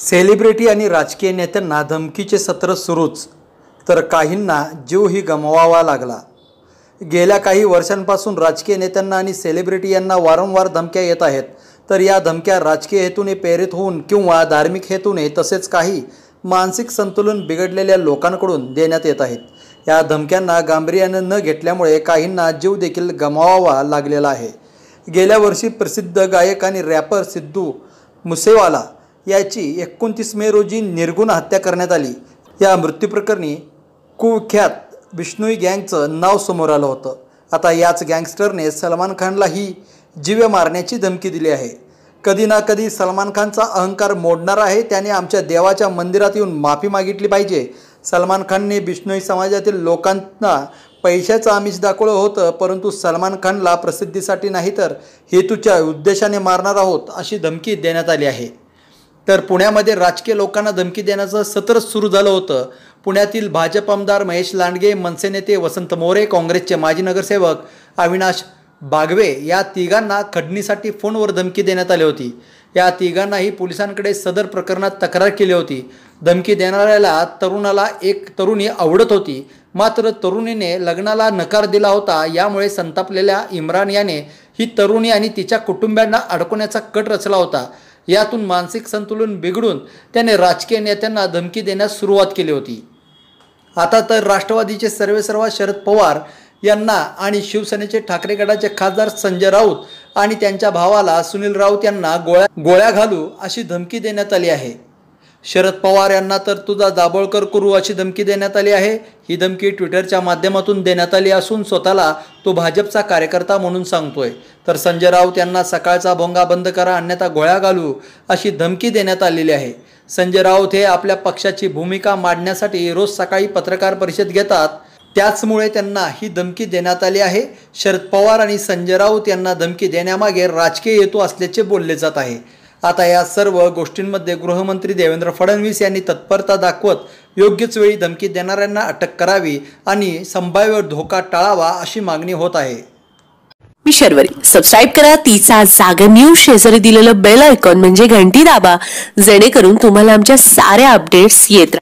celebrity आणि राजकीय नेत्यांना धमकीचे सत्र सुरूच तर काहींना जीवही गमवावा लागला गेल्या काही वर्षांपासून राजकीय नेत्यांना आणि सेलिब्रिटी यांना वारंवार धमक्या येत आहेत तर या धमक्या राजकीय हेतूने प्रेरित होऊन किंवा धार्मिक हेतूने तसेच काही मानसिक संतुलन बिघडलेल्या लोकांकडून देण्यात येत आहेत या धमक्यांना गांभीर्यानं न घेतल्यामुळे काहींना जीव देखील गमवावा लागलेला आहे गेल्या वर्षी प्रसिद्ध गायक आणि रॅपर सिद्धू मुसेवाला याची एकोणतीस मे रोजी निर्गुण हत्या करण्यात आली या मृत्यूप्रकरणी कुख्यात विष्णुई गँगचं नाव समोर आलं होतं आता याच गँगस्टरने सलमान खानलाही ही मारण्याची धमकी दिली आहे कधी ना कधी सलमान खानचा अहंकार मोडणार आहे त्याने आमच्या देवाच्या मंदिरात येऊन माफी मागितली पाहिजे सलमान खानने बिष्णोई समाजातील लोकांना पैशाचं आमिष दाखवलं होतं परंतु सलमान खानला प्रसिद्धीसाठी नाही तर हेतूच्या उद्देशाने मारणार आहोत अशी धमकी देण्यात आली आहे तर पुण्यामध्ये राजकीय लोकांना धमकी देण्याचं सत्र सुरू झालं होतं पुण्यातील भाजप आमदार महेश लांडगे मनसे नेते वसंत मोरे काँग्रेसचे माजी नगरसेवक अविनाश बागवे या तिघांना खडणीसाठी फोनवर धमकी देण्यात आली होती या तिघांनाही पोलिसांकडे सदर प्रकरणात तक्रार केली होती धमकी देणाऱ्याला तरुणाला एक तरुणी आवडत होती मात्र तरुणीने लग्नाला नकार दिला होता यामुळे संतापलेल्या इम्रान याने ही तरुणी आणि तिच्या कुटुंबियांना अडकवण्याचा कट रचला होता यातून मानसिक संतुलन बिघडून त्याने राजकीय नेत्यांना धमकी देण्यास सुरुवात केली होती आता तर राष्ट्रवादीचे सर्वेसर्वा शरद पवार यांना आणि शिवसेनेचे ठाकरे गटाचे खासदार संजय राऊत आणि त्यांच्या भावाला सुनील राऊत यांना गोळ्या गोळ्या घालू अशी धमकी देण्यात आली आहे शरद पवार यांना तर तुझा दाभोळकर करू अशी धमकी देण्यात आली आहे ही धमकी ट्विटरच्या माध्यमातून देण्यात आली असून स्वतःला तो भाजपचा कार्यकर्ता म्हणून सांगतोय तर संजय राऊत यांना सकाळचा भोंगा बंद करा अन्यथा गोळ्या घालू अशी धमकी देण्यात आलेली आहे संजय राऊत हे आपल्या पक्षाची भूमिका मांडण्यासाठी रोज सकाळी पत्रकार परिषद घेतात त्याचमुळे त्यांना ही धमकी देण्यात आली आहे शरद पवार आणि संजय राऊत यांना धमकी देण्यामागे राजकीय हेतू असल्याचे बोलले जात आहे आता या सर्व गोष्टींमध्ये गृहमंत्री देवेंद्र फडणवीस यांनी तत्परता दाखवत योग्यच वेळी धमकी देणाऱ्यांना अटक करावी आणि संभाव्य धोका टाळावा अशी मागणी होत आहे मी शर्वरी सबस्क्राईब करा तिचा जागर न्यूज शेजारी दिलेलं बेल आयकॉन म्हणजे घंटी दाबा जेणेकरून तुम्हाला आमच्या साऱ्या अपडेट्स येत